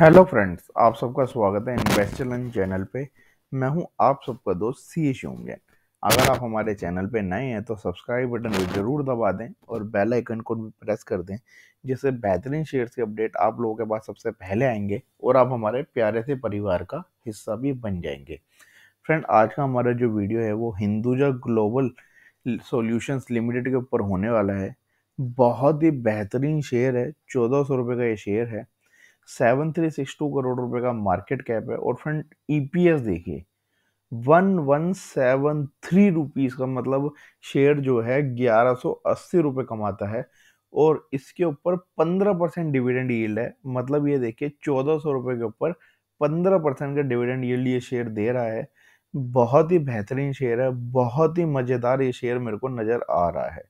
Hello friends आप सबका स्वागत है इन्वेस्टर लर्न चैनल पे मैं हूं आप सबका दोस्त सी होंगे अगर आप हमारे चैनल पे नए हैं तो सब्सक्राइब बटन भी जरूर दबा दें और बेल आइकन को भी प्रेस कर दें जिससे बेहतरीन शेयर्स के अपडेट आप लोगों के पास सबसे पहले आएंगे और आप हमारे प्यारे से परिवार का हिस्सा भी बन जाएंगे फ्रेंड आज का हमारा जो वीडियो है वो हिंदुजा ग्लोबल सोल्यूशंस लिमिटेड के ऊपर होने वाला है बहुत ही बेहतरीन शेयर है चौदह सौ रुपये का ये शेयर है seven three six two crore रुपए का मार्केट कैप है और फ्रेंड ईपीएस e देखिए one one seven three rupees का मतलब शेयर जो है ग्यारह सौ अस्सी रुपये कमाता है और इसके ऊपर पंद्रह परसेंट डिविडेंड यील्ड है मतलब ये देखिए चौदह सौ रुपये के ऊपर पंद्रह परसेंट का डिविडेंड यील्ड ये शेयर दे रहा है बहुत ही बेहतरीन शेयर है बहुत ही मज़ेदार ये शेयर मेरे को नज़र आ रहा है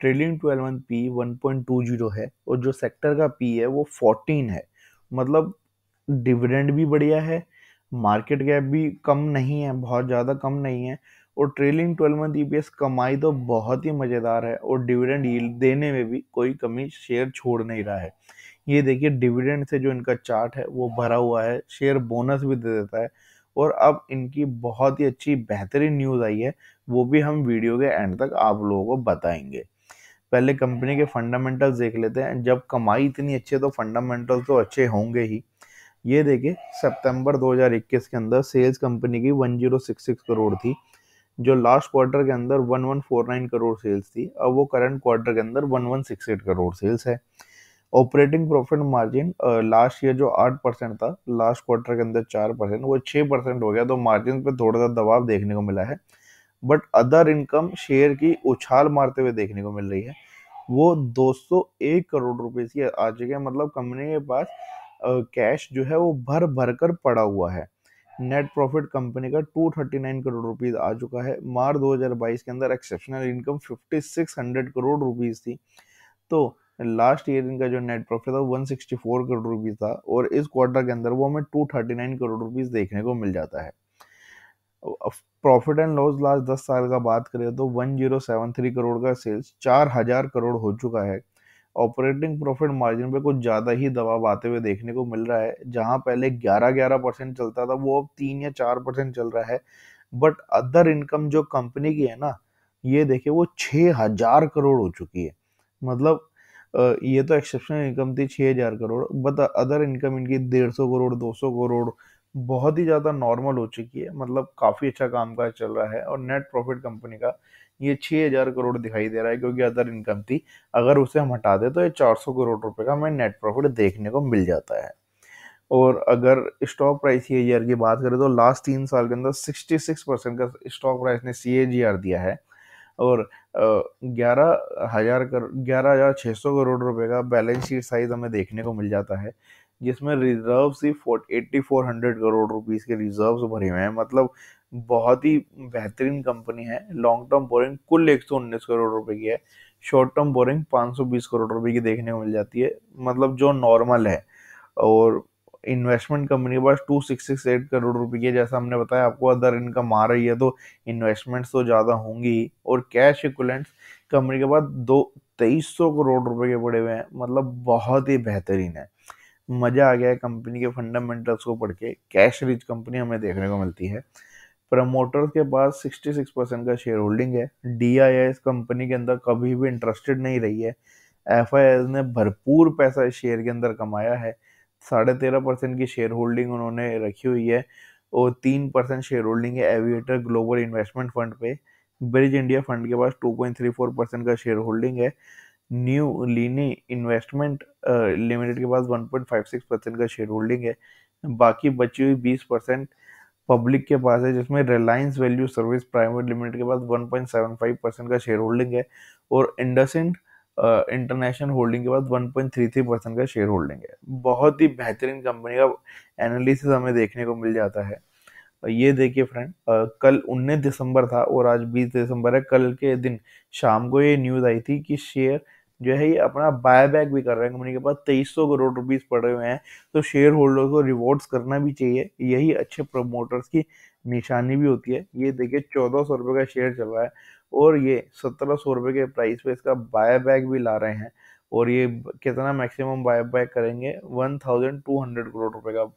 trading twelve P one point two zero है और जो सेक्टर का पी है वो फोर्टीन है मतलब डिविडेंड भी बढ़िया है मार्केट गैप भी कम नहीं है बहुत ज़्यादा कम नहीं है और trailing twelve month E e कमाई तो बहुत ही मज़ेदार है और डिविडेंड देने में भी कोई कमी शेयर छोड़ नहीं रहा है ये देखिए डिविडेंड से जो इनका चार्ट है वो भरा हुआ है शेयर बोनस भी दे देता है और अब इनकी बहुत ही अच्छी बेहतरीन न्यूज़ आई है वो भी हम वीडियो के एंड तक आप लोगों को बताएंगे पहले कंपनी हम्म। के फंडामेंटल्स देख लेते हैं जब कमाई इतनी अच्छी है तो फंडामेंटल्स तो अच्छे होंगे ही ये देखिए सितंबर 2021 के अंदर सेल्स कंपनी की 1066 करोड़ थी जो लास्ट क्वार्टर के अंदर 1149 करोड़ सेल्स थी अब वो करंट क्वार्टर के अंदर 1168 करोड़ सेल्स है operating profit margin last year जो आठ परसेंट था लास्ट क्वार्टर के अंदर चार परसेंट वो छः परसेंट हो गया तो मार्जिन पे थोड़ा सा दबाव देखने को मिला है बट अदर इनकम शेयर की उछाल मारते हुए देखने को मिल रही है वो 201 करोड़ रुपए की आ चुके हैं मतलब कंपनी के पास कैश जो है वो भर भर कर पड़ा हुआ है नेट प्रॉफिट कंपनी का 239 करोड़ रुपीस आ चुका है मार्च 2022 के अंदर एक्सेप्शनल इनकम 5600 करोड़ रुपीस थी तो लास्ट ईयर इनका जो नेट प्रॉफिट था वो 164 करोड़ रुपीस था और इस क्वार्टर के अंदर वो हमें 239 करोड़ रुपीस देखने को मिल जाता है प्रॉफिट एंड लॉस लास्ट दस साल का बात करें तो one zero seven three crore का सेल्स चार हजार करोड़ हो चुका है ऑपरेटिंग प्रॉफिट मार्जिन पे कुछ ज़्यादा ही दबाव आते हुए देखने को मिल रहा है जहाँ पहले ग्यारह ग्यारह परसेंट चलता था वो अब तीन या चार परसेंट चल रहा है बट अदर इनकम जो कंपनी की है ना ये देखिए वो छः हजार करोड़ हो चुकी है मतलब ये तो एक्सेप्शनल इनकम थी छः हजार करोड़ बट अदर इनकम इनकी डेढ़ सौ करोड़ दो सौ करोड़ बहुत ही ज़्यादा नॉर्मल हो चुकी है मतलब काफ़ी अच्छा काम काज चल रहा है और नेट प्रॉफिट कंपनी का ये छः हज़ार करोड़ दिखाई दे रहा है क्योंकि अदर इनकम थी अगर उसे हम हटा दें तो ये चार सौ करोड़ रुपए का हमें नेट प्रॉफिट देखने को मिल जाता है और अगर स्टॉक प्राइस सी एजीआर की बात करें तो लास्ट तीन साल के अंदर सिक्सटी सिक्स परसेंट का स्टॉक प्राइस ने सी दिया है और ग्यारह हज़ार कर ग्यारह हज़ार छः सौ करोड़ रुपए का बैलेंस शीट साइज हमें देखने को मिल जाता है जिसमें रिजर्व ही eighty four hundred crore rupees के रिजर्व भरे हुए हैं मतलब बहुत ही बेहतरीन कंपनी है लॉन्ग टर्म बोरिंग कुल एक सौ उन्नीस करोड़ रुपए की है शॉर्ट टर्म बोरिंग पाँच सौ बीस करोड़ रुपए की देखने को मिल जाती है मतलब जो नॉर्मल है और इन्वेस्टमेंट कंपनी के पास two six six eight crore रुपए की है जैसा हमने बताया आपको अदर इनकम आ रही है तो इन्वेस्टमेंट्स तो ज़्यादा होंगी और कैश इक्वलेंट्स कंपनी के पास दो तेईस सौ करोड़ रुपए के पड़े हुए हैं मतलब बहुत ही बेहतरीन है मज़ा आ गया है कंपनी के फंडामेंटल्स को पढ़ के कैश रिच कंपनी हमें देखने को मिलती है प्रमोटर्स के पास 66 परसेंट का शेयर होल्डिंग है डी कंपनी के अंदर कभी भी इंटरेस्टेड नहीं रही है एफ ने भरपूर पैसा इस शेयर के अंदर कमाया है साढ़े तेरह परसेंट की शेयर होल्डिंग उन्होंने रखी हुई है और तीन परसेंट शेयर होल्डिंग है एविएटर ग्लोबल इन्वेस्टमेंट फंड पे ब्रिज इंडिया फंड के पास two point three four percent का शेयर होल्डिंग है न्यू लीनी इन्वेस्टमेंट लिमिटेड के पास 1.56 परसेंट का शेयर होल्डिंग है बाकी बची हुई 20 परसेंट पब्लिक के पास है जिसमें Reliance value service private limited के पास 1.75 परसेंट का शेयर होल्डिंग है और इंडसेंट इंटरनेशनल होल्डिंग के पास 1.33 परसेंट का शेयर होल्डिंग है बहुत ही बेहतरीन कंपनी का एनालिसिस हमें देखने को मिल जाता है ये देखिए फ्रेंड कल 19 दिसंबर था और आज 20 दिसंबर है कल के दिन शाम को ये न्यूज़ आई थी कि शेयर जो है ये अपना बायबैक भी कर रहे हैं कंपनी के पास तेईस सौ करोड़ रुपीज़ पड़े हुए हैं तो शेयर होल्डर को रिवॉर्ड्स करना भी चाहिए यही अच्छे प्रमोटर्स की निशानी भी होती है ये देखिए चौदह सौ रुपये का शेयर चल रहा है और ये सत्रह सौ रुपये के प्राइस पे इसका बायबैक भी ला रहे हैं और ये कितना मैक्सिमम बाय बैक करेंगे one thousand two hundred crore रुपए का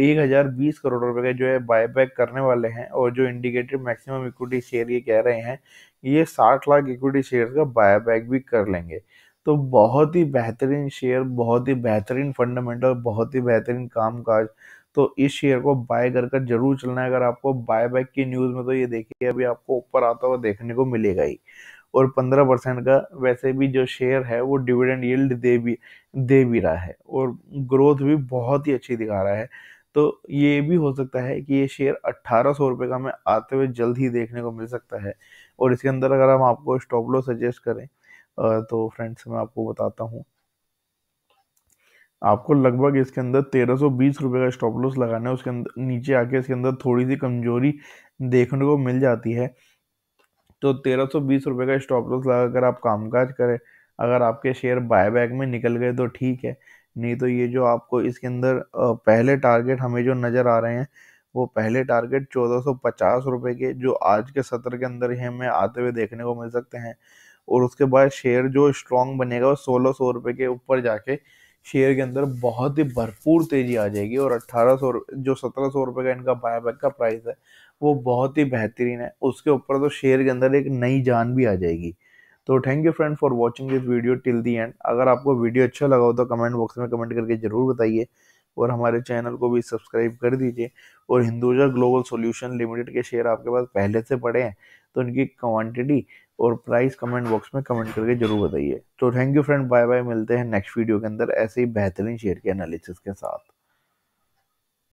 एक हज़ार बीस करोड़ रुपए का जो है बाय बैक करने वाले हैं और जो इंडिकेटेड मैक्सिमम इक्विटी शेयर ये कह रहे हैं ये साठ लाख इक्विटी शेयर का बाय बैक भी कर लेंगे तो बहुत ही बेहतरीन शेयर बहुत ही बेहतरीन फंडामेंटल बहुत ही बेहतरीन कामकाज तो इस शेयर को बाय कर कर जरूर चलना है अगर आपको बाय बैक की न्यूज़ में तो ये देखिए अभी आपको ऊपर आता हुआ देखने को मिलेगा ही और पंद्रह परसेंट का वैसे भी जो शेयर है वो डिविडेंड यील्ड दे भी दे भी रहा है और ग्रोथ भी बहुत ही अच्छी दिखा रहा है तो ये भी हो सकता है कि ये शेयर अट्ठारह सौ रुपये का हमें आते हुए जल्द ही देखने को मिल सकता है और इसके अंदर अगर हम आपको स्टॉप लॉस सजेस्ट करें तो फ्रेंड्स मैं आपको बताता हूँ आपको लगभग इसके अंदर तेरह सौ बीस रुपये का स्टॉप लॉस लगाना है उसके अंदर नीचे आके इसके अंदर थोड़ी सी कमजोरी देखने को मिल जाती है तो तेरह सौ बीस रुपये का स्टॉप लॉस लगा कर आप कामकाज करें अगर आपके शेयर बायबैक में निकल गए तो ठीक है नहीं तो ये जो आपको इसके अंदर पहले टारगेट हमें जो नज़र आ रहे हैं वो पहले टारगेट चौदह सौ पचास रुपये के जो आज के सत्र के अंदर ही हमें आते हुए देखने को मिल सकते हैं और उसके बाद शेयर जो स्ट्रॉन्ग बनेगा वो सोलह सौ रुपये के ऊपर जाके शेयर के अंदर बहुत ही भरपूर तेज़ी आ जाएगी और अट्ठारह सौ जो सत्रह सौ रुपये का इनका बायबैक का प्राइस है वो बहुत ही बेहतरीन है उसके ऊपर तो शेयर के अंदर एक नई जान भी आ जाएगी तो thank you friend for watching this video till the end अगर आपको वीडियो अच्छा लगा हो तो कमेंट बॉक्स में कमेंट करके ज़रूर बताइए और हमारे चैनल को भी सब्सक्राइब कर दीजिए और हिंदुजा ग्लोबल सॉल्यूशन लिमिटेड के शेयर आपके पास पहले से पड़े हैं तो उनकी क्वांटिटी और प्राइस कमेंट बॉक्स में कमेंट करके ज़रूर बताइए तो thank you friend bye bye मिलते हैं नेक्स्ट वीडियो के अंदर ऐसे ही बेहतरीन शेयर के एनालिसिस के साथ